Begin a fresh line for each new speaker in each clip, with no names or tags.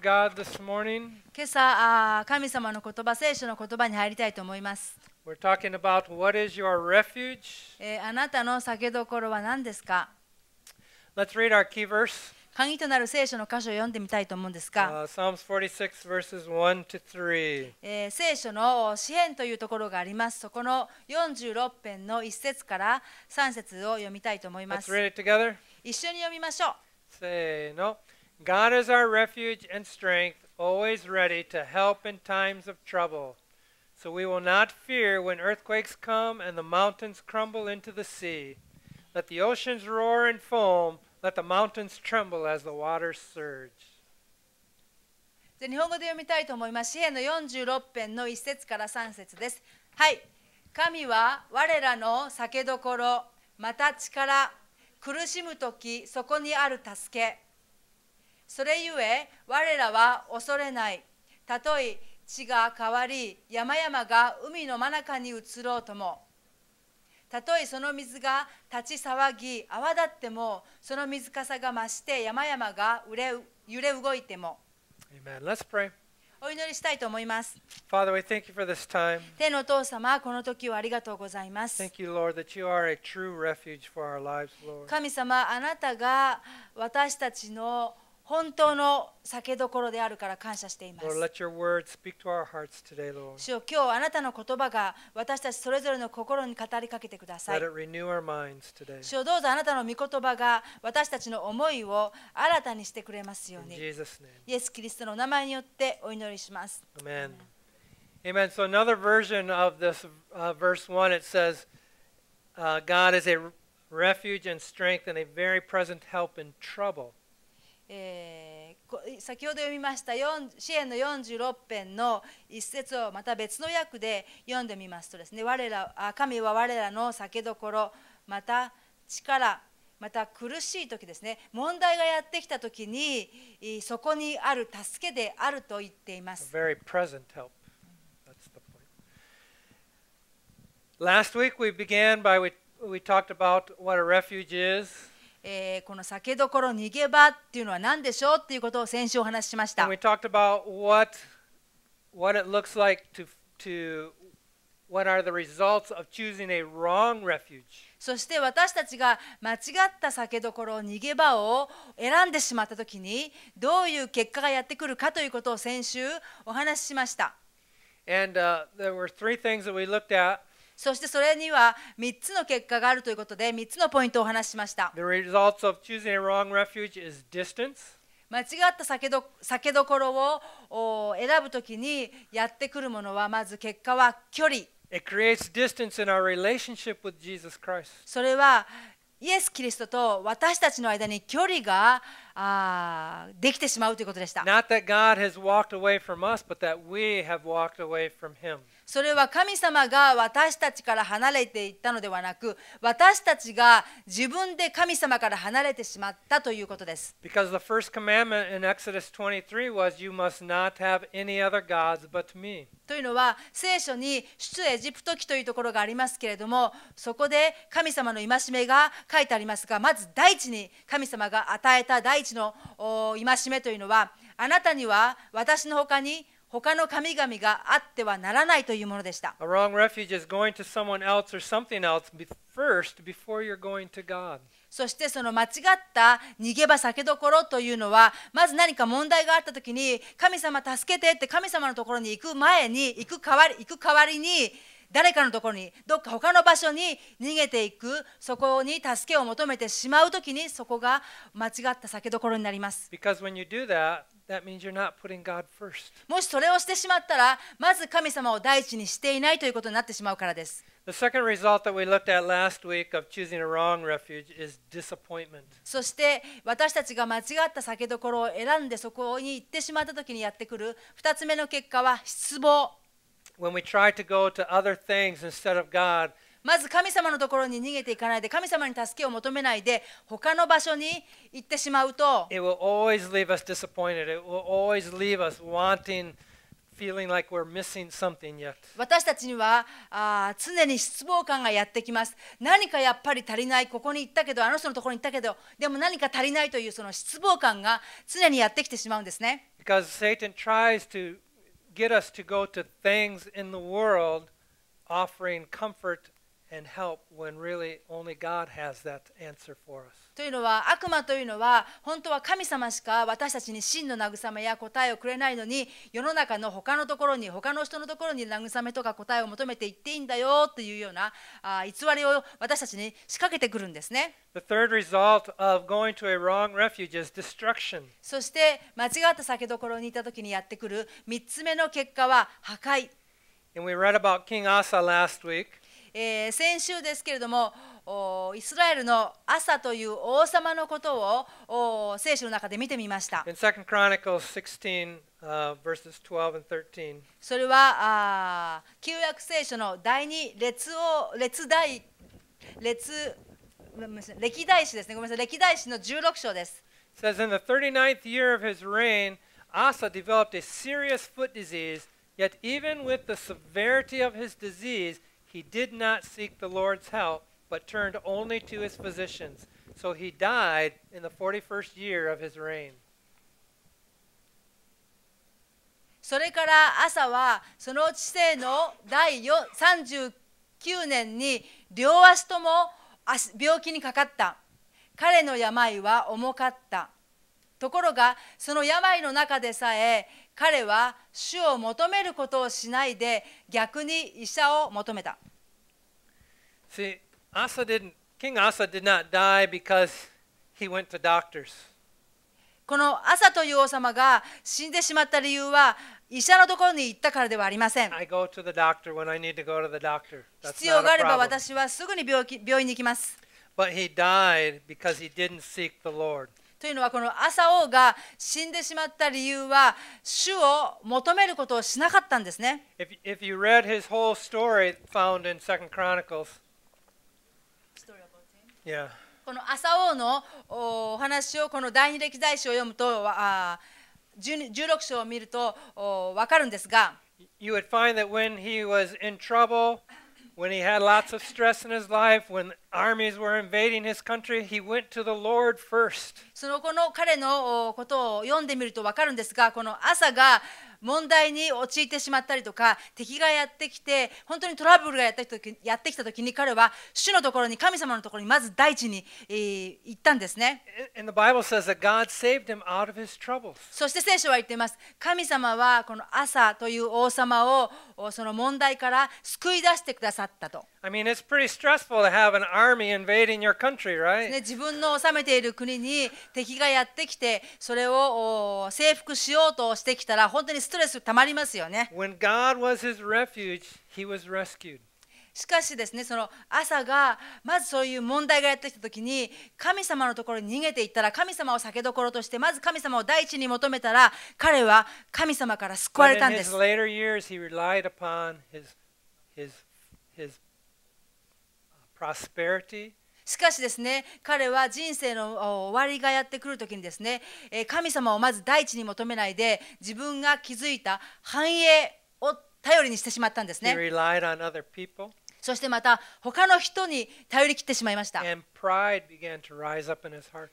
God this morning.
今朝、神様の言葉、聖書の言葉に入りたいと思います。
We're talking about what is your refuge?
あなたの酒どころは何ですか
Let's read our key verse.
鍵となる聖書の箇所を読んでみたいと思うんですが、
uh, Psalms 46 verses 1 to 3、
えー、聖書の詩篇というところがあります。そこの46編の1節から3節を読みたいと思います。Let's read it together. 一緒に読みましょう。
せーの。God is our refuge and strength, always ready to help in times of trouble. So we will not fear when earthquakes come and the mountains crumble into the sea. Let the oceans roar and foam, let the mountains tremble as the waters surge.
しゃ日本語て読みたいと思います支援の46編の1節からそれゆえ我らは恐れないたとえ地が変わり山々が海の真中に移ろうともたとえその水が立ち騒ぎ泡立ってもその水かさが増して山々が揺れ動いても
Let's pray.
お祈りしたいと思います。
Father, we thank you for this time.
天のお父様、この時をありがとうございます。神様、あなたが私たちの本当の酒どころであるから感謝しています。Lord, let
your word speak to our hearts today, Lord. 主
よ今日あなたの言葉が私たちそれぞれの心に語りかけてください。Let
it renew our minds today. 主
よどうぞあなたの御言葉が私たちの思いを新たにしてくれますように。In Jesus name. イエス・キリストの名前によってお祈りします。
Amen. Amen. So another version of this、uh, verse 1 it says, uh, God is a refuge and strength and a very present help in trouble.
えー、先ほど読みました支援の46編の一節をまた別の訳で読んでみますとですね我ら神は我らの酒どころまた力また苦しい時ですね問題がやってきた時にそこにある助けであると言っています。
Last week we began by we, we talked about what a refuge is.
えー、この酒どころ逃げ場っていうのは何でしょうっていうことを先週お話しました。そして私たちが間違った酒どころ逃げ場を選んでしまった時にどういう結果がやってくるかということを先週お話ししました。そしてそれには3つの結果があるということで3つのポイントをお話ししました。
The results of choosing a wrong refuge is distance.
間違った酒ど酒どころを選ぶときにやってくるものはまず結果は距離。
It creates distance in our relationship with Jesus Christ.
それはイエス・キリストと私たちの間に距離があできてしまうということでした。Not
that God has walked away from us, but that we have walked away from Him.
それは神様が私たちから離れていったのではなく私たちが自分で神様から離れてしまったということです。
Because the first commandment in Exodus 23 was, You must not have any other gods but me.
というのは聖書に出エジプト記というところがありますけれどもそこで神様の戒めが書いてありますがまず第一に神様が与えた第一の戒めというのはあなたには私のほかに他の神々があってはならないというものでした。そしてその間違った逃げ場酒どころというのはまず何か問題があった時に神様助けてって神様のところに行く前に行く代わり行く代わりに誰かのところにどっか他の場所に逃げていくそこに助けを求めてしまう時にそこが間違った酒どころになります。
Because when you do that,
もしそれをしてしまったら、まず神様を第一にしていないということになってしまうからです。そして私たちが間違った酒どころを選んでそこに行ってしまった時にやってくる二つ目の結果は失望。まず神様のところに逃げていかないで、神様に助けを求めないで、他の場所に行ってしまうと、
It will always leave us disappointed. It will always leave us wanting, feeling like we're missing something yet.
私たちにはあ常に失望感がやってきます。何かやっぱり足りない、ここに行ったけど、あの人のところに行ったけど、でも何か足りないというその失望感が常にやってきてしまうんですね。
Because Satan tries to get us to go to things in the world offering comfort
というのは悪魔というのは本当は神様しか私たちに真の慰めや答えをくれないのに世の中の他のところに他の人のところに慰めとか答えを求めていっていいんだよというようなあ偽りを私たちに仕掛けてくるんですね。
The third result of going to a wrong refuge is destruction.
そして間違った酒どころにいた時にやってくる3つ目の結果は破壊。
And we read about King Asa last week.
えー、先週ですけれどもイスラエルの朝という王様のことを聖書の中で見てみました。
16, uh, 12
それは旧約聖書の第2列王列代列歴代史ですね。ごめんなさい。歴代史の16章です。
It says in the 39th year of his reign, Asa developed a serious foot disease, yet even with the severity of his disease, He did not seek the Lord's help, but turned only to his physicians. So he died in the 41st year of his reign.
それから朝はその治世の第39年に両足とも病気にかかった彼の病は重かったところがその病の中でさえ彼は主を求めることをしないで逆に医者を求めた。このアサという王様が死んでしまった理由は医者のところに行ったからではありません。必
要があれば私
はすぐに病院に行きます。というのはこの朝王が死んでしまった理由は主を求めることをしなかったんですね。
If, if you read his whole story found in Second Chronicles, yeah.
この朝王のお話をこの第二歴代史を読むとあ16章を見るとお分かるんですが。
You would find that when he was in trouble, when he had lots of stress in his life, when armies were invading his country, he went to the Lord first.
そのこの彼のことを読んでみるとわかるんですが、この朝が問題に陥ってしまったりとか敵がやってきて本当にトラブルがやってきた時やってきた時に彼は主のところに神様のところにまず第一に、えー、行ったんですね。そして聖書は言っています。神様はこの朝という王様をその問題から救い出してくださったと。
I mean, it's pretty stressful to have an army invading your country, right?
自分の治めている国に敵がやってきて、それを征服しようとしてきたら、本当にスストレスたまりますよね。しかしですね、その朝がまずそういう問題がやってきたときに、神様のところに逃げていったら、神様を酒どころとして、まず神様を第一に求めたら、彼は神様から救われたんです。しかしですね彼は人生の終わりがやってくる時にですね神様をまず第一に求めないで自分が築いた繁栄を頼りにしてしまったんですね。そしてまた他の人に頼りきってしまいました。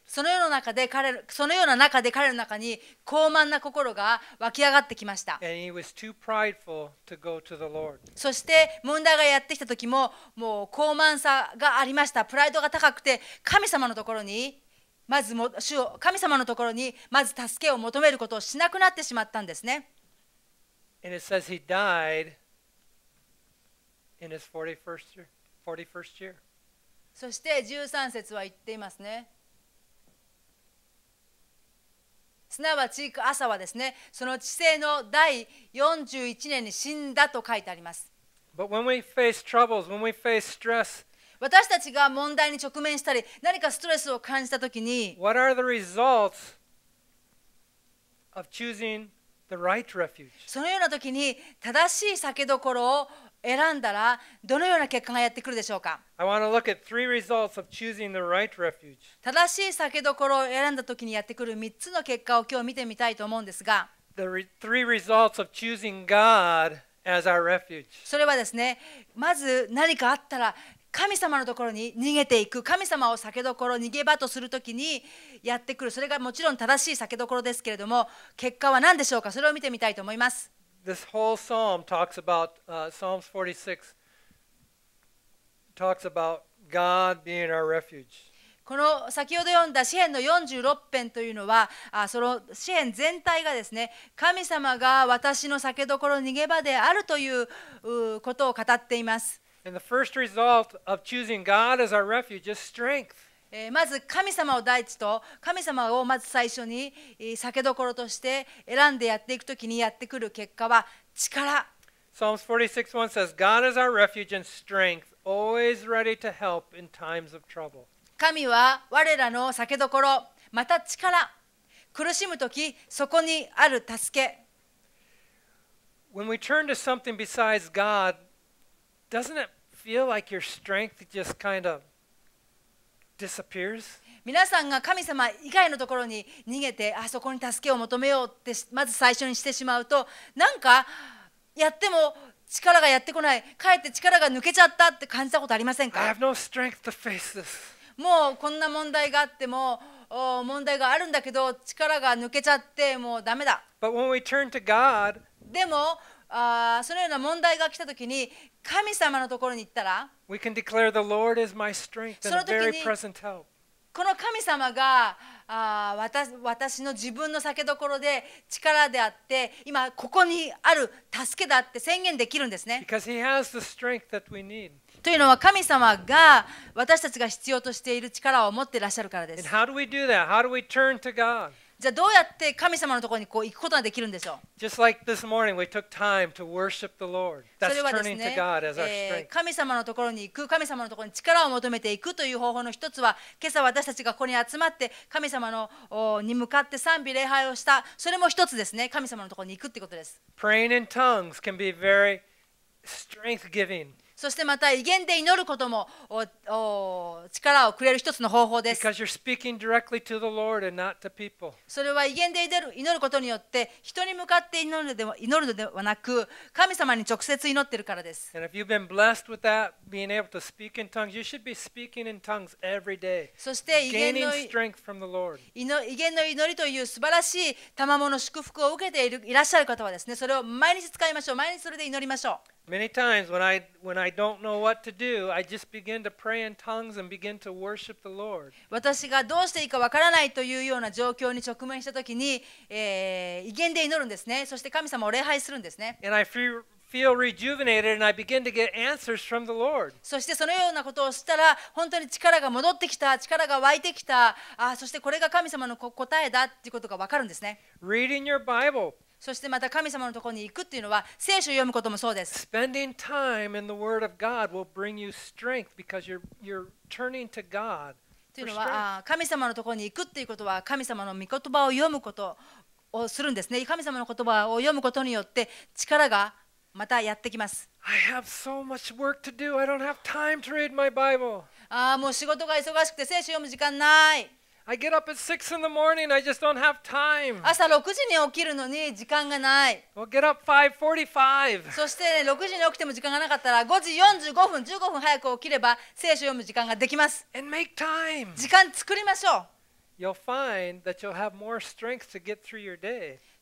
そのような中で彼そのような中で彼の中に高慢な心が湧き上がってきました。そして問題がやってきた時ももう高慢さがありました。プライドが高くて神様のところにまずも主を神様のところにまず助けを求めることをしなくなってしまったんですね。
in his 41st year, 41st year.
そして13節は言っていますね。すなわち朝はですね、その知性の第41年に死んだと書いてあります。But when we face troubles, when we face stress, 私たちが問題に直面したり、何かストレスを感じたときに、What are the results of choosing
the right refuge?
そのようなときに、正しい避けどころを選んだらどのような結果がやってくるでしょうか正しい酒どころを選んだ時にやってくる3つの結果を今日見てみたいと思うんですが
The re s u l t s of choosing God as our refuge.
それはですね、まず何かあったら神様のところに逃げていく神様を酒どころ逃げ場とするときにやってくるそれがもちろん正しい酒どころですけれども結果は何でしょうかそれを見てみたいと思います。
this whole psalm talks about, uh, Psalms 46 talks about God being our refuge.
この先ほど読んだ詩篇の46編というのはあその詩篇全体がですね神様が私の酒どころ逃げ場であるということを語っています。
And the first result of choosing God as our refuge is strength.
まず神様を第一と神様をまず最初に酒どころとして選んでやっていくときにやってくる結果は力。
Psalms 46:1 says, God is our refuge and strength, always ready to help in times of trouble.
神は我らの酒どころ、また力。苦しむとき、そこにある助け。
When we turn to something besides God, doesn't it feel like your strength just kind of disappears.
皆さんが神様以外のところに逃げてあそこに助けを求めようってまず最初にしてしまうとなんかやっても力がやってこないかえって力が抜けちゃったって感じたことありませんか no もうこんな問題があっても問題があるんだけど力が抜けちゃってもうダメだ。But when we
turn to God,
でもあそのような問題が来たときに神様のところに行ったら
We can declare the Lord is my strength and a very present help.
この神様があ私私の自分の酒どころで力であって今ここにある助けだって宣言できるんですね。Because he has the strength that we need. というのは神様が私たちが必要としている力を持っていらっしゃるからです。And
how do we do that? How do we turn to God?
じゃあどうやって神様のところにこう行くことができるんでしょ
う like それはですねえー
神様のところに行く、神様のところに力を求めていくという方法の一つは、今朝私たちがここに集まって、神様のおに向かって賛美礼拝をした、それも一つですね、神様のところに行くということです。
Praying in tongues can be very strength giving
そしてまた威厳で祈ることも力をくれる一つの方法です。それは威厳で祈ることによって人に向かって祈るのでは祈るのではなく神様に直接祈ってるからです。
そして威厳の威
厳の祈りという素晴らしい賜物祝福を受けているいらっしゃる方はですねそれを毎日使いましょう毎日それで祈りましょう。
Many times when I, when I don't know what to do, I just begin to pray in tongues and begin to worship the Lord.
私がどうしていいかわからないというような状況に直面したときに、えー、威厳で祈るんですね。そして神様を礼拝するんですね。
And I feel feel rejuvenated and I begin to get answers from the Lord.
そしてそのようなことをしたら本当に力が戻ってきた、力が湧いてきた、あそしてこれが神様の答えだっていうことがわかるんですね。Reading your Bible そしてまた神様のところに行くっていうのは聖書を読むこともそうです。Spending time in the Word of
God will bring you strength because you're, you're turning to God.
というのは神様のところに行くっていうことは神様の御言葉を読むことをするんですね。神様の言葉を読むことによって力がまたやってきます。I have so much work to do. I don't have time to read my Bible. ああ、もう仕事が忙しくて聖書読む時間ない。I get up at 6 in the morning, I just don't have time. 朝6時に起きるのに時間がない。Well, get up 5:45. そして、6時に起きても時間がなかったら5時45分、15分早く起きれば聖書を読む時間ができます。And make time. 時間作りましょう。
You'll find that you'll have more strength to get through your day.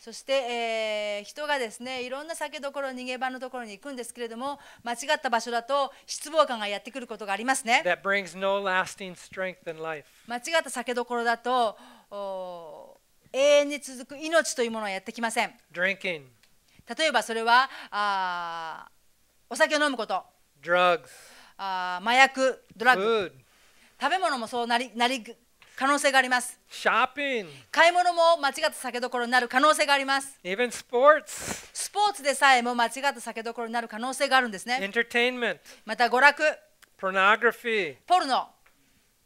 そして、えー、人がですねいろんな酒どころ逃げ場のところに行くんですけれども間違った場所だと失望感がやってくることがありますね。
No、間
違った酒どころだと永遠に続く命というものはやってきません。Drinking. 例えばそれはあお酒を飲むこと。Drugs. あ麻薬、ドラッグ。Food. 食べ物もそうなりなり可能性があります。Shopping. 買い物も間違った酒どころになる可能性があります。Even sports. スポーツでさえも間違った酒どころになる可能性があるんですね。
Entertainment. また娯楽。Pornography. ポルノ。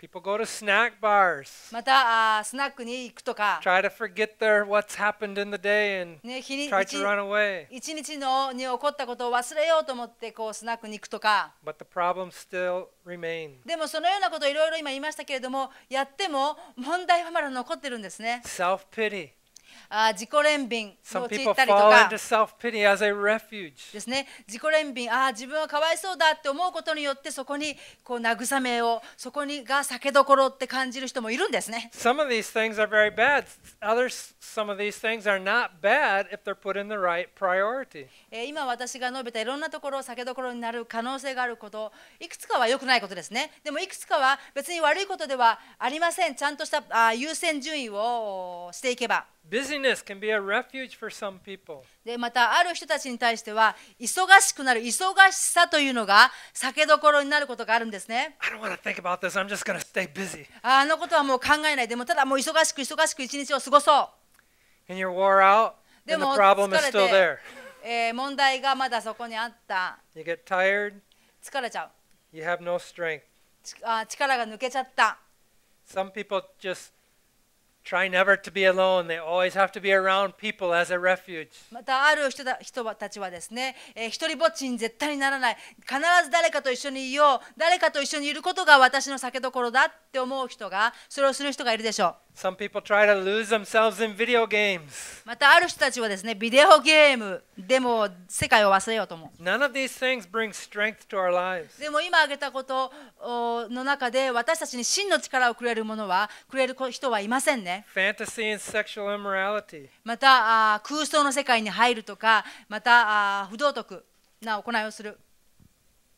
People go to snack bars.
またあスナックに行くとか。
Try to forget their what's happened in the day and、ね、
日に try to run away. 一日のに起こったことを忘れようと思ってこうスナックに行くとか。
But the problem still remains.
でもそのようなこといろいろ今言いましたけれども、やっても問題はまだ残ってるんですね。
Self pity.
あ自己憐憫を陥ったりとかですね自己憐憫あ自分はかわいそうだって思うことによってそこにこう慰めをそこにが酒どころって感じる人もいるんですね。
Some of these things are very bad. Others, some of these things are not bad if they're put in the right priority.
今私が述べたいろんなところ酒どころになる可能性があることいくつかは良くないことですね。でもいくつかは別に悪いことではありません。ちゃんとしたあ優先順位をしていけば。Busy でまたある人たちに対しては忙しくなる忙しさというのが酒どころになることがあるんですね。あのことはもう考えないでもただもう忙しく忙しく一日を過ごそう。
a でも疲れ
え問題がまだそこにあった。
You get tired,
疲れ力が抜けちゃった。
Try never to be alone. They always have to be around people as a refuge.
またある人だ人たちはですね、えー、一人ぼっちに絶対にならない。必ず誰かと一緒にいよう。誰かと一緒にいることが私の酒どころだって思う人が、それをする人がいるでしょ
う。Some people try to lose themselves in video games.
またある人たちはですね、ビデオゲームでも世界を忘れようと思う。
None of these things bring strength to our lives.
でも今挙げたことの中で私たちに真の力をくれるものはくれる人はいませんね。
Fantasy and sexual immorality.
またあ空想の世界に入るとか、またあ不道徳な行いをする。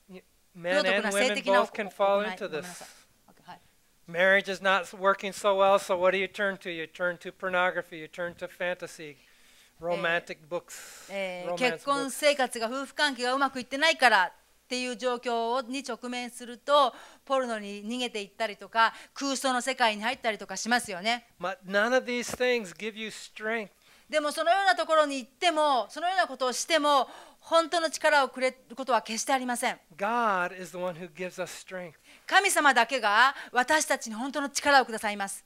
不道徳な性的な行い。Marriage is not working so well, so what do you turn to? You turn to pornography, you turn to fantasy. Romantic books, えー、結婚
生活が夫婦関係がうまくいってないからっていう状況に直面するとポルノに逃げていったりとか空想の世界に入ったりとかしますよね。でもそのようなところに行ってもそのようなことをしても本当の力をくれることは決してありません。God is the one who gives us strength. 神様だけが私たちに本当の力をくださいます。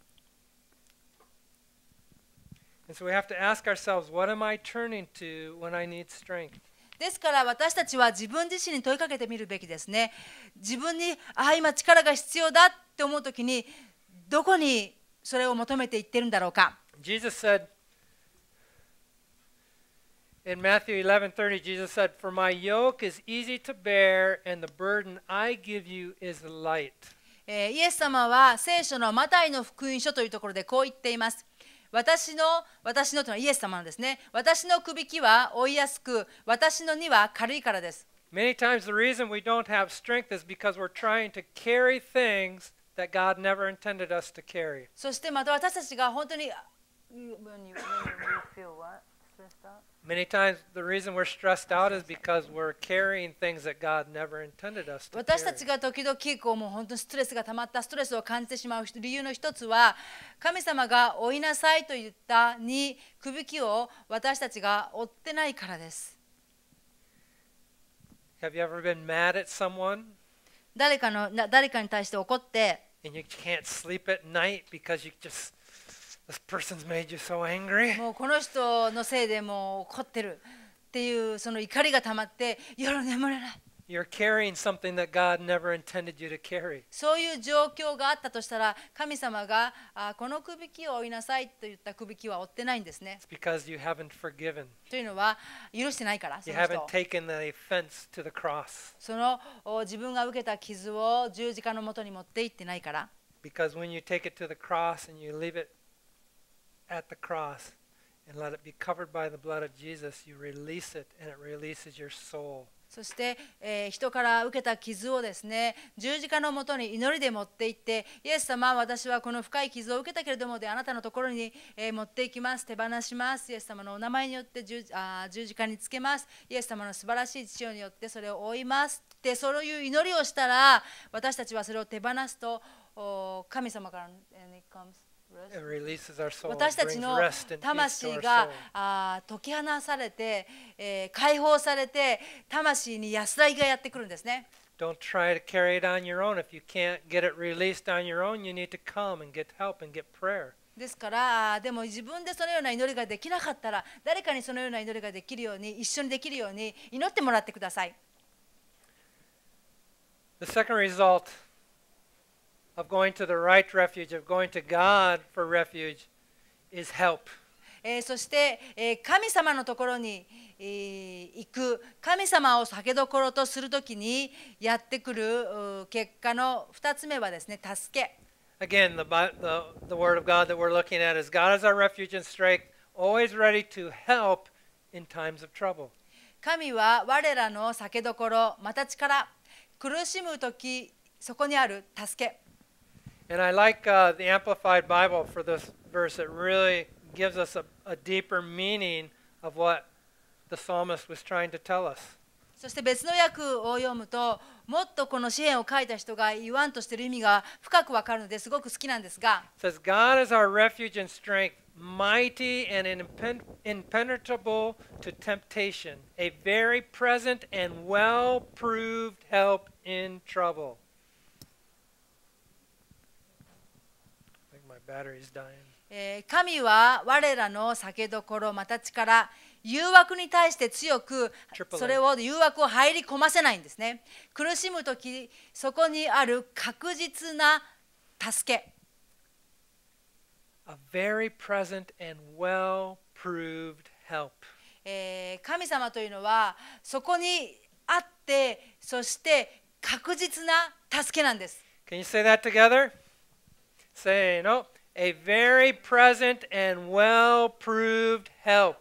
ですから私たちは自分自身に問いかけてみるべきですね。自分に、ああ、今力が必要だって思うときに、どこにそれを求めていってるんだろうか。
Jesus said, In Matthew 11:30 Jesus said, "For my yoke is easy to bear and the burden I give you is light."
えー、イエス様は聖書のマタイの福音書というところでこう言っています。私の、私のというのはイエス様のですね。私のくびきは追いやすく、私の荷は軽いからです。
Many times the reason we don't have strength is because we're trying to carry things that God never intended us to carry.
そしてまた私たちが本当に。
Many times the reason we're stressed out is because we're carrying things that God never intended us to carry. 私たちが
時々こうもう本当にストレスが溜まったストレスを感じてしまう理由の一つは神様が追いなさいと言ったにくびきを私たちが追ってないからです。
Have you ever been mad at someone?
誰かの誰かに対して怒って
And you can't sleep at night because you just も
うこの人のせいでもう怒ってるっていうその怒りがたまって夜眠れないそういう状況があったとしたら神様があこのくびきを追いなさいと言ったくびきは追ってないんですねというのは許してないからその人自分が受けた傷を十字架のもとに持っていってないから
at the cross and let it be covered by the blood of Jesus, you release it and it releases your soul.
そして、えー、人から受けた傷をですね十字架のもとに祈りで持っていってイエス様私はこの深い傷を受けたけれどもであなたのところに、えー、持っていきます手放しますイエス様のお名前によって十あ十字架につけますイエス様の素晴らしい父によってそれを追いますってそういう祈りをしたら私たちはそれを手放すと神様から、に comes
私たちの魂が
あ解き放されて、えー、解放されて魂に安らぎがやってくるんですね。
Don't try to carry it on your own. If you can't get it released on your own, you need to come and get help and get prayer.
ですから、でも自分でそのような祈りができなかったら、誰かにそのような祈りができるように、一緒にできるように祈ってもらってください。
The second result of going to the right refuge, of going to God for refuge, is help.
えー、そして、えー、神様のところに、えー、行く神様を酒どころとするときにやってくる結果の2つ目はですね助け。
Again, the, the, the word of God that we're looking at is God is our refuge and strength, always ready to help in times of trouble.
神は我らの酒どころ、また力、苦しむとき、そこにある助け。
And I like uh, the Amplified Bible for this verse. It really gives us a, a deeper meaning of what the psalmist was trying to tell us.
そして別の訳を読むと、もっとこの詩篇を書いた人が言わんとしている意味が深くわかるのですごく好きなんですが。
Says, God is our refuge and strength, mighty and impenetrable to temptation, a very present and well proved help in trouble.
神は我らの酒どころまた力誘惑に対して強くそれを誘惑を入り込ませないんですね苦しむ時そこにある確実な助け
A very present and well proved help.
神様というのはそこにあってそして確実な助けなんです。
Can you say that together? せーの。a very present and well proved help.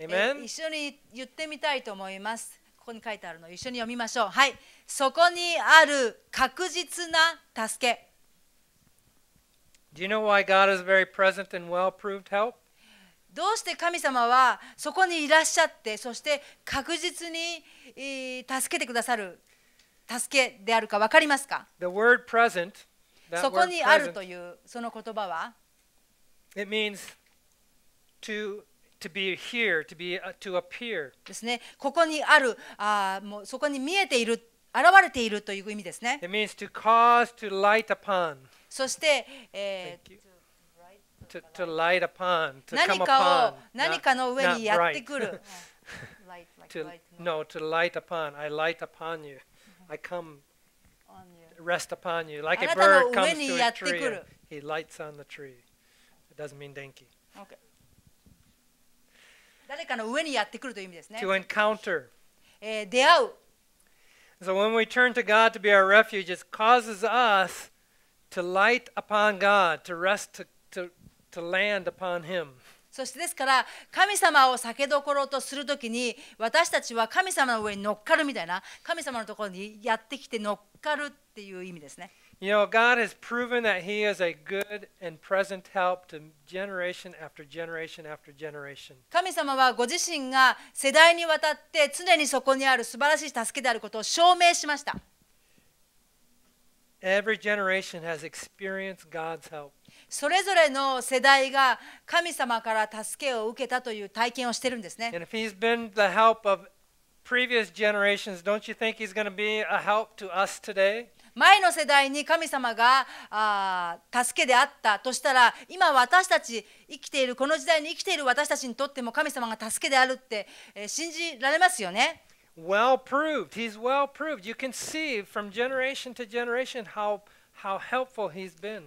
Amen? 一緒
に言ってみたいと思います。ここに書いてあるの一緒に読みましょう。はい。そこにある確実な助け。
Do you know why God is very present and well proved help?
どうして神様はそこにいらっしゃってそして確実に助けてくださる助けであるか分かりますか
The word present そこにあると
いうその言葉は
It means to To be here, to be, to appear. です
ね。ここにある、あもうそこに見えている、現れているという意味ですね。It means to cause to light upon. そして、えー、
to, to light upon, to 何かを何かの上にやってくる。to, no, to light upon. I light upon you. I come rest upon you. Like a bird comes to a tree, he lights on the tree. It doesn't mean denki.
Okay. To
encounter. So when we turn to God to be our refuge, it causes us to light upon God, to rest, to, to, to land upon Him.
そしてですから神様を酒どころとする時に私たちは神様の上に乗っかるみたいな神様のところにやってきて乗っかるっていう意味ですね。
You know, God has proven that He is a good and present help to generation after generation after generation.
神様はご自身が世代にわたって常にそこにある素晴らしい助けであることを証明しました。
Every generation has experienced God's help.
それぞれの世代が神様から助けを受けたという体験をしているんですね。前の世代に神様があ助けであったとしたら今私たち生きているこの時代に生きている私たちにとっても神様が助けであるって、えー、信じられますよね
well p r o v e He's well p r o v e You can see from generation to generation how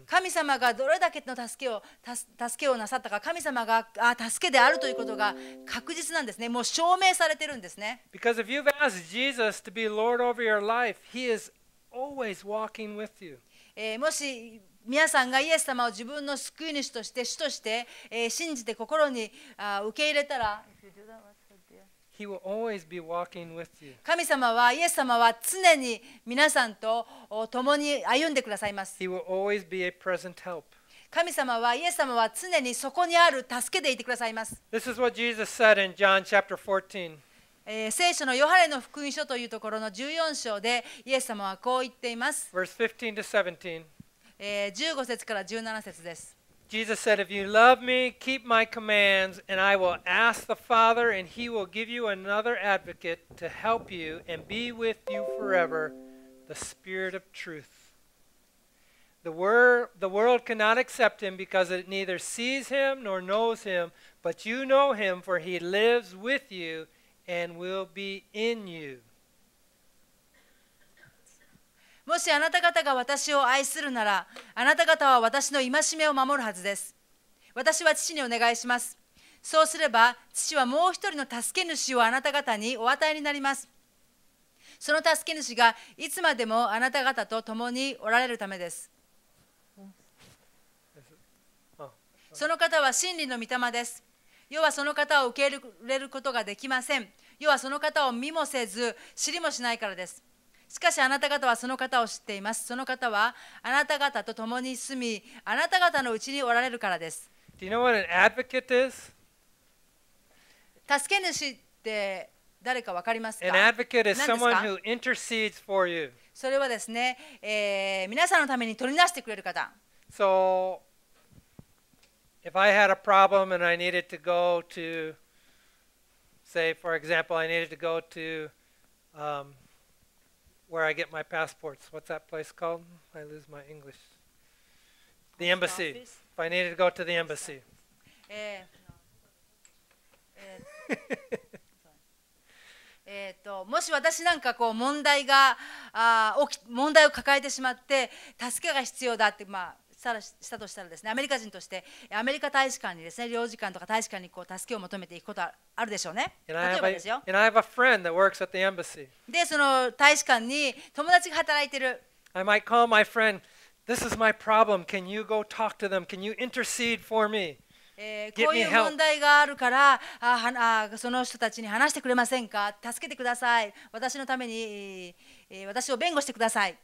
神様がどれだけの助けを助けをなさったか、神様があ助けであるということが確実なんですね。もう証明されてるんですね。
Because if you've asked Jesus to be Lord over your life, he is always walking with you.
えー、もし皆さんがイエス様を自分の救い主として主として、えー、信じて心にあ受け入れたら。神様は、イエス様は常に皆さんと共に歩んでくださいます。神様は、イエス様は常にそこにある助けでいてくださいます。聖書のヨハレの福音書というところの14章で、イエス様はこう言っています。15節から17節です。
Jesus said, If you love me, keep my commands, and I will ask the Father, and he will give you another advocate to help you and be with you forever, the Spirit of truth. The, wor- the world cannot accept him because it neither sees him nor knows him, but you know him, for he lives with you and will be in you.
もしあなた方が私を愛するなら、あなた方は私の戒めを守るはずです。私は父にお願いします。そうすれば、父はもう一人の助け主をあなた方にお与えになります。その助け主がいつまでもあなた方と共におられるためです。その方は真理の御霊です。要はその方を受け入れることができません。要はその方を見もせず、知りもしないからです。しかしあなた方はその方を知っていますその方はあなた方と共に住みあなた方のうちにおられるからです Do you know what an advocate is? 助け主って誰か分かりますか An advocate is someone who
intercedes for you.
それはですね、えー、皆さんのために取り出してくれる方。
So, if I had a problem and I needed to go to, say, for example, I needed to go to um, where I get my passports. What's that place called? I lose my English. The embassy. If I needed to go to the embassy.
Uh, もし私なんかこう問題があき問題を抱えてしまって助けが必要だって、まあ、したらしたとしたらですねアメリカ人としてアメリカ大使館にですね領事館とか大使館にこう助けを求めていくことはあるでしょうね。例えばですよ。で、その大使館に友達が働いてる。
I might call my friend, This is my problem. Can you go talk to them? Can you intercede for me?
こういう問題があるからああその人たちに話してくれませんか助けてください私のために、え私を弁護してください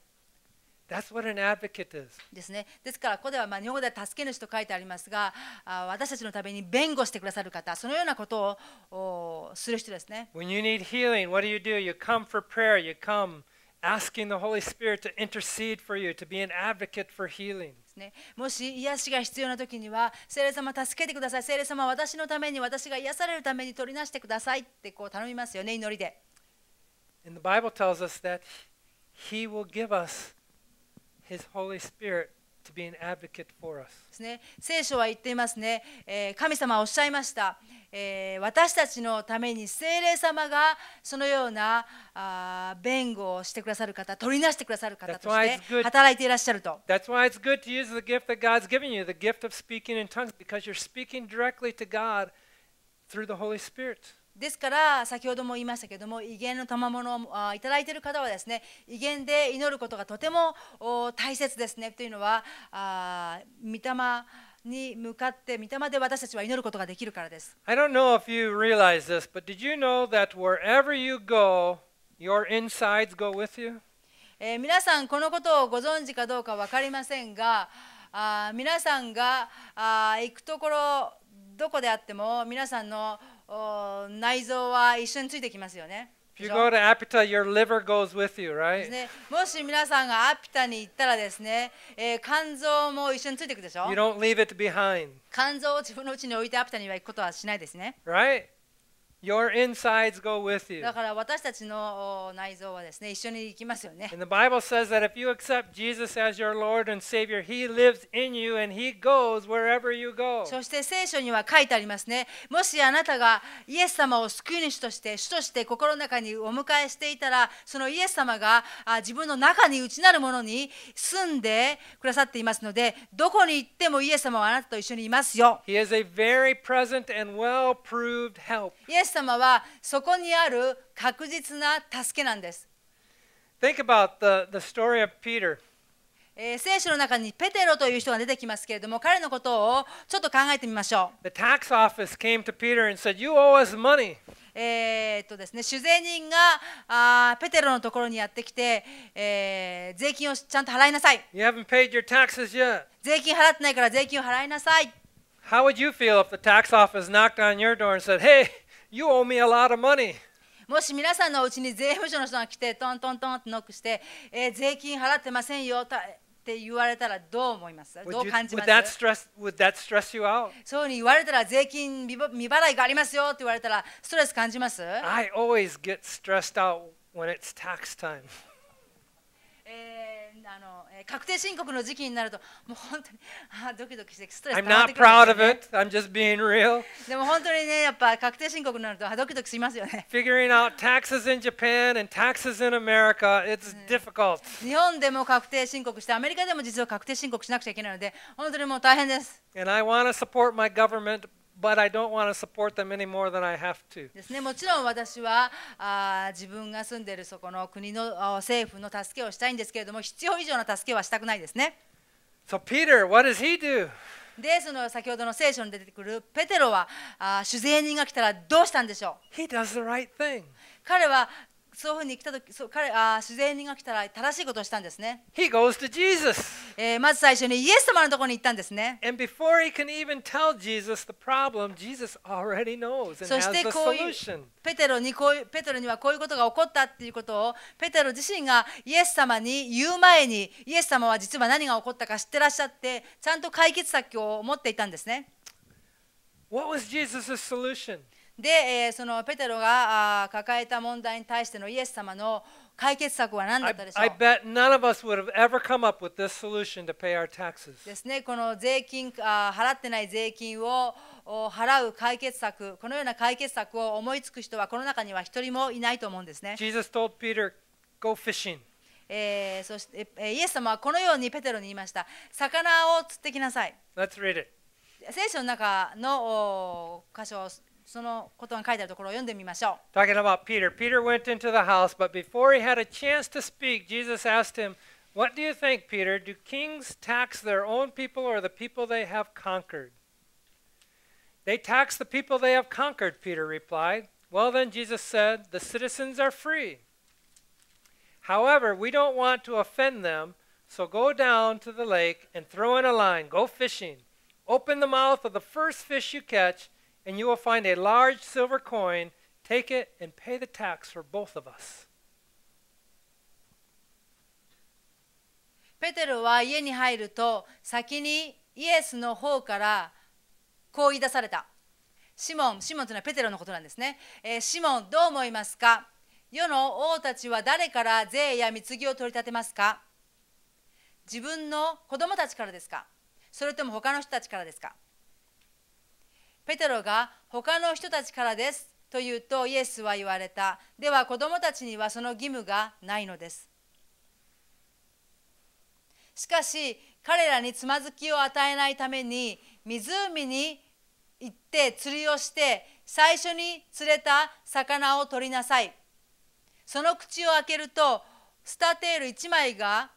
That's what an advocate is. ですね。ですから、ここではまあ日本語では助け主と書いてありますが、あ私たちのために弁護してくださる方、そのようなことをする人ですね。
When you need healing, what do you do? You come for prayer, you come asking the Holy Spirit to intercede for you, to be an advocate for healing.
ね、もし癒しが必要な時には、聖霊様助けてください、聖霊様私のために、私が癒されるために取りなしてくださいってこう頼みますよね、祈りで。
And the Bible tells us that He will give us His Holy Spirit to be an advocate for us.
ですね。聖書は言っていますね。えー、神様はおっしゃいました。えー、私たちのために聖霊様がそのようなあ弁護をしてくださる方、取りなしてくださる方として働いていらっしゃると。That's why it's good to use
the gift that God's given you, the gift of speaking in tongues, because you're speaking directly to God
through the Holy Spirit. ですから先ほども言いましたけども威厳の賜物をいただいている方はですね威厳で祈ることがとても大切ですねというのは御霊に向かって御霊で私たちは祈ることができるからです。
I don't know if you realize this, but did you know that wherever you go, your insides
go with you? 皆さんこのことをご存知かどうか分かりませんが皆さんが行くところどこであっても皆さんの内臓は一緒についてきますよね。もし皆さんがアピタに行ったらですね、えー、肝臓も一緒についていくでしょ You
don't leave it behind.
肝臓を自分のうちに置いてアピタには行くことはしないですね。
Right? Your insides go with you. だ
から私たちの内臓はですね、一緒に行きますよね。And
the Bible says that if you accept Jesus as your Lord and Savior, He lives in you and He goes wherever you go.
そして聖書には書いてありますね。もしあなたがイエス様を救い主として、主として心の中にお迎えしていたら、そのイエス様が自分の中に内なるものに住んでくださっていますので、どこに行ってもイエス様はあなたと一緒にいますよ。He is a very present and well-proved help. イエエス様はそこにある確実な助けなんです。
Think about the, the story of Peter.
えー、聖書の中にペテロという人が出てきますけれども、彼のことをちょっと考えてみましょう。The tax office came to Peter
and said, You owe us money.
えっとですね、主税人があペテロのところにやってきて、えー、税金をちゃんと払いなさい。
You haven't paid your taxes yet.
税金払ってないから税金を払いなさい。
How would you feel if the tax office knocked on your door and said, Hey! You owe me a lot of money.
もし皆さんのうちに税務署の人が来てトントントンってノックして、えー、税金払ってませんよって言われたらどう思いますどう感じます
stress, stress
そうに言われたら税金未払いがありますよって言われたらストレス感じます I
always get stressed out when it's tax time.
あの確定申告の時期になると、もう本当にあドキドキしてストレで、ね。でも本当にね、やっぱ確定ドキドキし f i g i n g u
t t a e in Japan and taxes in America, it's d i f f i c
日本でも確定申告して、アメリカでも実は確定申告しなくちゃいけないので、本当にもう大変です。
But I don't want to support them any more than I have to. です
ね、もちろん私はあ自分が住んでいるそこの国の政府の助けをしたいんですけれども、必要以上の助けはしたくないですね。So
Peter, what does he do?
で、その先ほどの聖書に出てくるペテロは、あ主税人が来たらどうしたんでしょう he does the right thing. 彼はそういうふうに来た時、そう彼あ自然人が来たら正しいことをしたんですね。He goes to Jesus. えー、まず最初にイエス様のところに行ったんですね。And before he can even tell Jesus the problem, Jesus already knows and そしてこういペテロにこういうペテロにはこういうことが起こったっていうことをペテロ自身がイエス様に言う前にイエス様は実は何が起こったか知ってらっしゃってちゃんと解決策を持っていたんですね。What was Jesus'
solution?
で、えー、そのペテロが抱えた問題に対してのイエス様の解決策は何だったでしょう I, I ですね、この税金あ払ってない税金を払う解決策、このような解決策を思いつく人はこの中には一人もいないと思うんですね。
Jesus told Peter, go fishing.
えー、そして、えー、イエス様はこのようにペテロに言いました。魚を釣ってきなさい。Let's read it. 聖書の中の箇所をそのことが書いてあるところを読んでみましょ
う。Talking about Peter. Peter went into the house, but before he had a chance to speak, Jesus asked him, What do you think, Peter? Do kings tax their own people or the people they have conquered? They tax the people they have conquered, Peter replied. Well, then, Jesus said, The citizens are free. However, we don't want to offend them, so go down to the lake and throw in a line. Go fishing. Open the mouth of the first fish you catch and you will find a large silver coin. Take it and pay the tax for both of us.
ペテロは家に入ると先にイエスの方からこう言い出された。シモン、シモンというのはペテロのことなんですね。えー、シモン、どう思いますか世の王たちは誰から税や貢ぎを取り立てますか自分の子供たちからですかそれとも他の人たちからですかペテロが他の人たちからですと言うとイエスは言われたでは子供たちにはその義務がないのですしかし彼らにつまずきを与えないために湖に行って釣りをして最初に釣れた魚を取りなさいその口を開けるとスタテール1枚が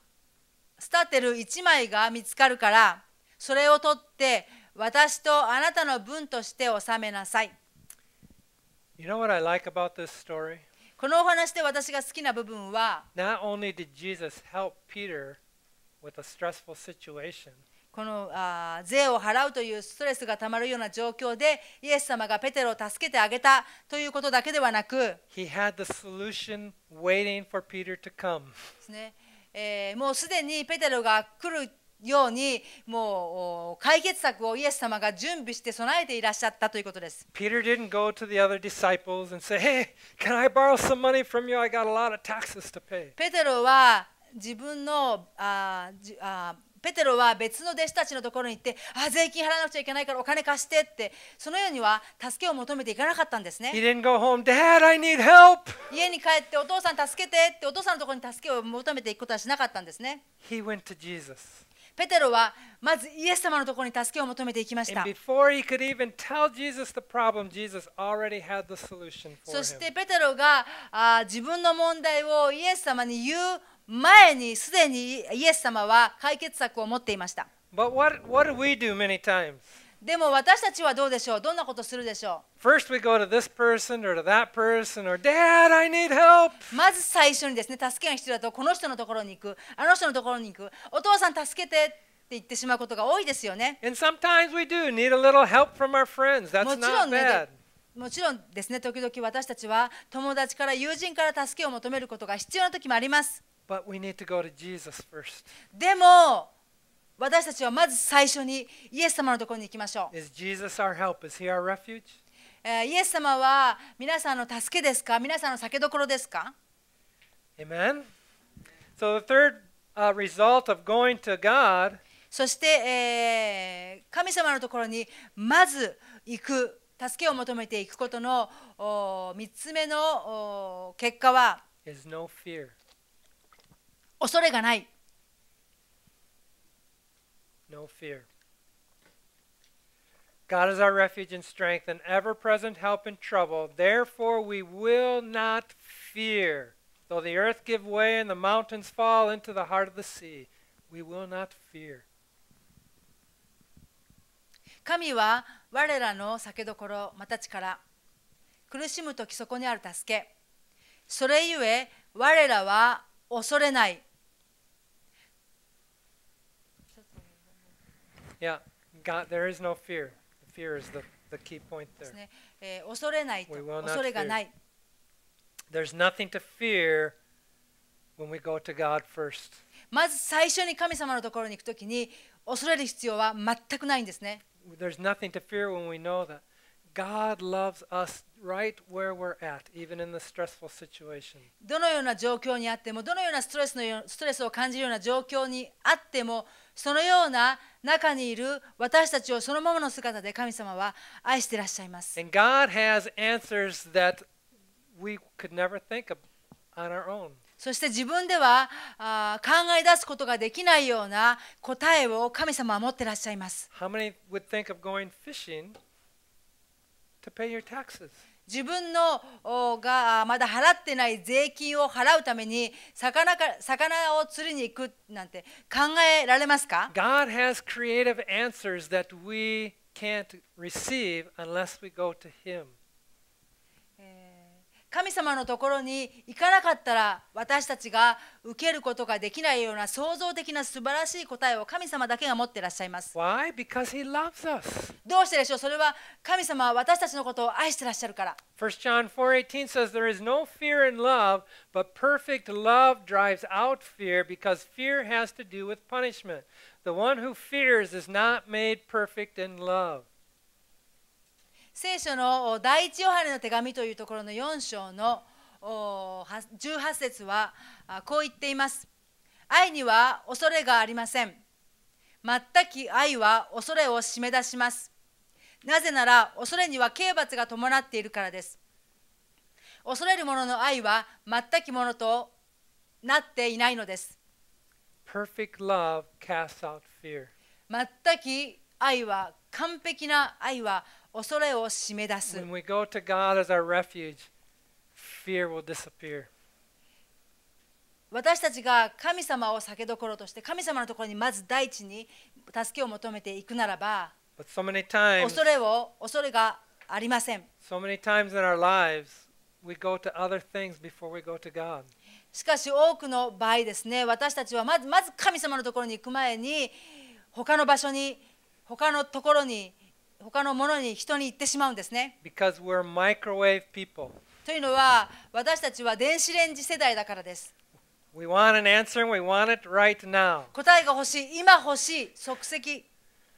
スタテル1枚が見つかるからそれを取って私とあなたの分として納めなさい。このお話で私が好きな部分は、
Not o
この税を払うというストレスがたまるような状況で、イエス様がペテロを助けてあげたということだけではなく、もうすでにペテロが来るようにもう解決策をイエス様が準備して備えていらっしゃったということです。ペテロは自分のああペテロは別の弟子たちのところに行ってあ税金払わなくちゃいけないからお金貸してってそのようには助けを求めていかなかったんですね He didn't
go home. Dad, I need help.
家に帰ってお父さん助けてってお父さんのところに助けを求めていくことはしなかったんですね
He went to Jesus.
ペテロはまずイエス様のところに助けを求めていきました。そしてペテロがあ自分の問題をイエス様に言う前にすでにイエス様は解決策を持っていました。But
what, what do we do many times?
でも私たちはどうでしょうどんなことするでしょうまず最初にですね、助けが必要だと、この人のところに行く、あの人のところに行く、お父さん助けてって言ってしまうことが多いですよね。
もちろんね。
もちろんですね、時々私たちは友達から友人から助けを求めることが必要な時もあります。でも、私たちはまず最初にイエス様のところに行きましょ
う。Is Jesus our help? Is he our refuge?
イエス様は皆さんの助けですか皆さんの酒どころですか
Amen. So the third result of going to God
そして、えー、神様のところにまず行く、助けを求めていくことの3つ目の結果は、no、恐れがない。
no fear. God is our refuge and strength, an ever present help in trouble. Therefore, we will not fear. Though the earth give way and the mountains fall into the heart of the sea, we will not fear.
神は我らの酒どころまた力苦しむ時そこにある助けそれゆえ我らは恐れない
Yeah, God, there is no fear. Fear is the, the key point there.
Eh, we will not fear.
There's nothing to fear when we go to God first. There's nothing to fear when we know that. God loves us right where we're at, even in the stressful situation.
どのような状況にあっても、どのようなストレスのよストレスを感じるような状況にあっても、そのような中にいる私たちをそのままの姿で神様は愛していらっしゃいます。And
God has answers that we could never think of on our own.
そして自分ではあ考え出すことができないような答えを神様は持っていらっしゃいます。
How many would think of going fishing?
自分のがまだ払ってない税金を払うために魚か魚を釣りに行くなんて考えられますか
God has creative answers that we can't receive unless we go to Him.
神様のところに行かなかったら私たちが受けることができないような創造的な素晴らしい答えを神様だけが持っていらっしゃいます。
Why? Because he loves us.
どうしてでしょうそれは神様は私たちのことを愛していらっしゃるから。
1 John 4:18 says, There is no fear in love, but perfect love drives out fear because fear has to do with punishment. The one who fears is not made perfect in love.
聖書の第一ヨハネの手紙というところの4章の18節はこう言っています。愛には恐れがありません。全き愛は恐れを締め出します。なぜなら恐れには刑罰が伴っているからです。恐れる者の愛は全きものとなっていないのです。全く愛は完璧な愛は恐れを締め出す。私たちが神様を避けどころとして、神様のところにまず第一に助けを求めていくならば、
s 恐れ
を恐れがありません。
So We
しかし多くの場合ですね、私たちはまずまず神様のところに行く前に、他の場所に、他のところに他のものに人に行ってしまうんですね。
Because we're microwave people.
というのは私たちは電子レンジ世代だからです。
We want an answer and we want it right now.
答えが欲しい、今欲しい、即席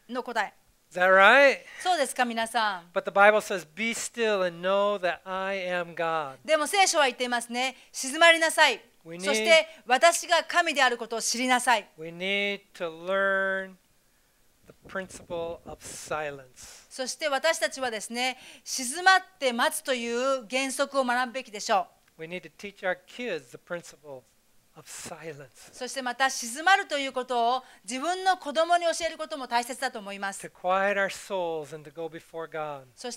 の答え。
Is that right?
そうですか、皆さん。
But the Bible says, Be still and know that I am God.
でも聖書は言っていますね。静まりなさい。そして私が神であることを知りなさい。
We need to learn
そして私たちはですね、静まって待つという原則を学ぶべきでしょう。そしてまた静まるということを自分の子供に教えることも大切だと思います。そし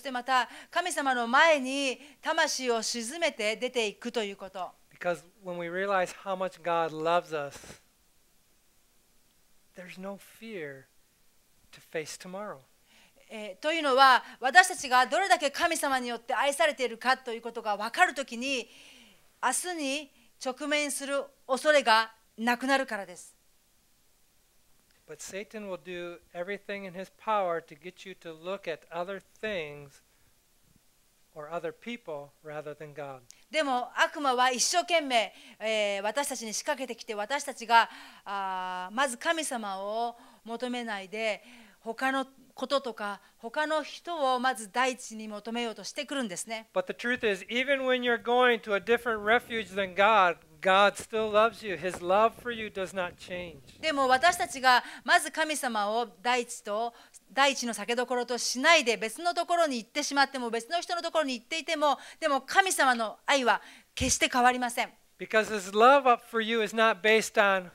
てまた神様の前に魂を沈めて出ていくということ。
t
というのは私たちがどれだけ神様によって愛されているかということが分かるときに明日に直面する恐れがなくなるからです。でも悪魔は一生懸命、え私たちに仕掛けてきて私たちがあまず神様を求めないで。他のこととか他の人をまず第一に求めようとしてくるんですね。
But the truth is, even when you're going to a different refuge than God, God still loves you. His love for you does not change.
でも私たちがまず神様を第一と第一の酒どころとしないで別のところに行ってしまっても別の人のところに行っていてもでも神様の愛は決して変わりません。
Because His love up for you is not based on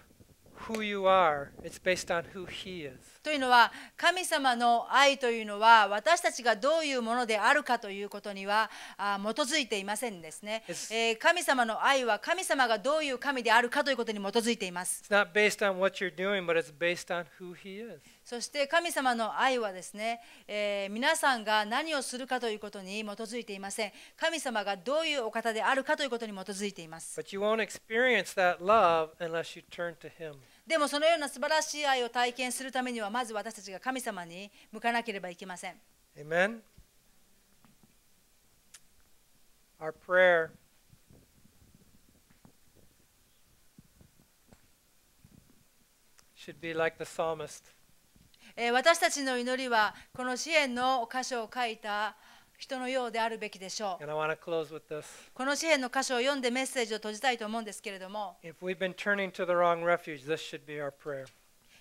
who you are, it's based on who He is.
というのは神様の愛というのは私たちがどういうものであるかということには基づいていませんですね、えー、神様の愛は神様がどういう神であるかということに基づいていますそして神様の愛はですね、えー、皆さんが何をするかということに基づいていません神様がどういうお方であるかということに基づいていますでもそのような素晴らしい愛を体験するためにはまず私たちが神様に向かなければいけません。
Amen. Our prayer should be like the psalmist.
私たちの祈りはこの支援の箇所を書いた人のようであるべきでしょう。この詩篇の箇所を読んでメッセージを閉じたいと思うんですけれども、
refuge,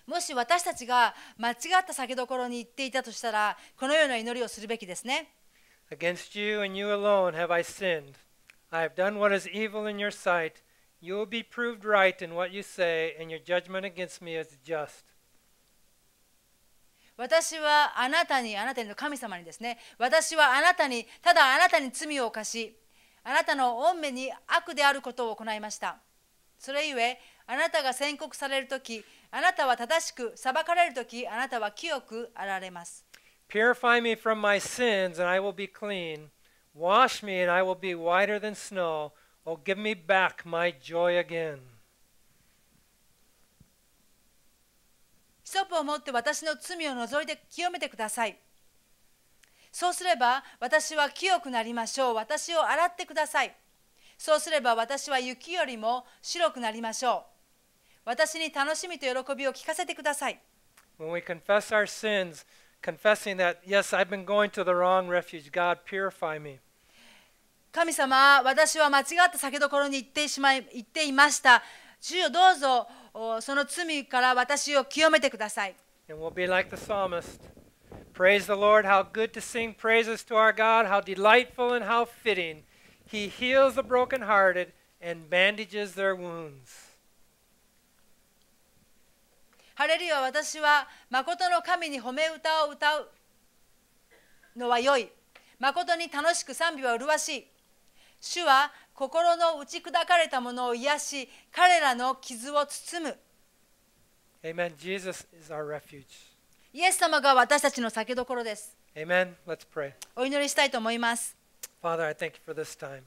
もし私たちが間違った酒どころに行っていたとしたら、このような祈りをするべきですね。
Against you and you alone have I sinned. I have done what is evil in your sight. You will be proved right in what you say, and your judgment against me is just.
私はあなたにあなたの神様にですね私はあなたにただあなたに罪を犯しあなたの御目に悪であることを行いましたそれゆえあなたが宣告される時あなたは正しく裁かれる時あなたは清くあられます
Purify me from my sins and I will be clean Wash me and I will be whiter than snow Oh give me back my joy again
ストップを持って私の罪を除いて清めてください。そうすれば私は清くなりましょう。私を洗ってください。そうすれば私は雪よりも白くなりましょう。私に楽しみと喜びを聞かせてください。
When we confess our sins, confessing that, yes, I've been going to the wrong refuge, God, purify me.
神様、私は間違った酒どころに行ってしまい行っていました。主よどうぞその罪から私を清めてください。
a n w be p a l t r a i s e the Lord, how good to sing praises to our God, how delightful and how fitting. He heals the brokenhearted and bandages their wounds.
ハレルヤ私は誠の神に褒め歌を歌うのは良い。誠に楽しく賛美は麗しい。主は心の打ち砕かれたものを癒し、彼らの傷を包む。
Amen. Jesus is our refuge.
イエス様が私たちの酒どころです。
Amen. Let's pray.
お祈りしたいと思います。
Father, I thank you for this time.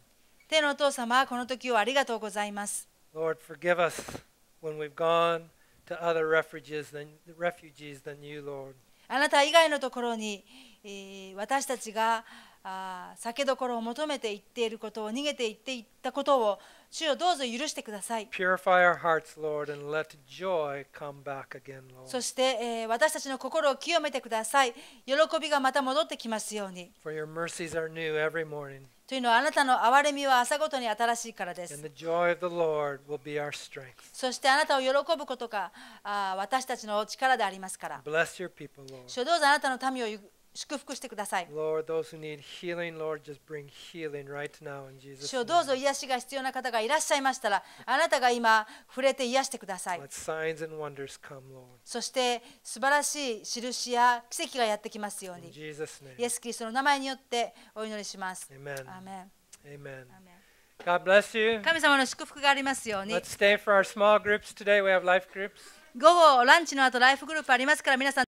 天のお父様、この時をありがとうございます。
Lord, forgive us when we've gone to other refuges than, refugees than you, Lord.
あなた以外のところに、えー、私たちが、あ酒どころを求めていっていることを逃げていっていったことを主よどうぞ許してください。
hearts, Lord, a g a i n そ
して、えー、私たちの心を清めてください。喜びがまた戻ってきますように。というのはあなたの憐れみは朝ごとに新しいからです。そしてあなたを喜ぶことがあ私たちの力でありますから。
people, 主よ
どうぞあなたの民を祝福してください。主をどうぞ癒しが必要な方がいらっしゃいましたら、あなたが今、触れて癒してください。そして、素晴らしい印や奇跡がやってきますように、イエス・キリストの名前によってお祈りします。アーメン g o 神様の祝福がありますように。午後、ランチの後、ライフグループありますから、皆さん。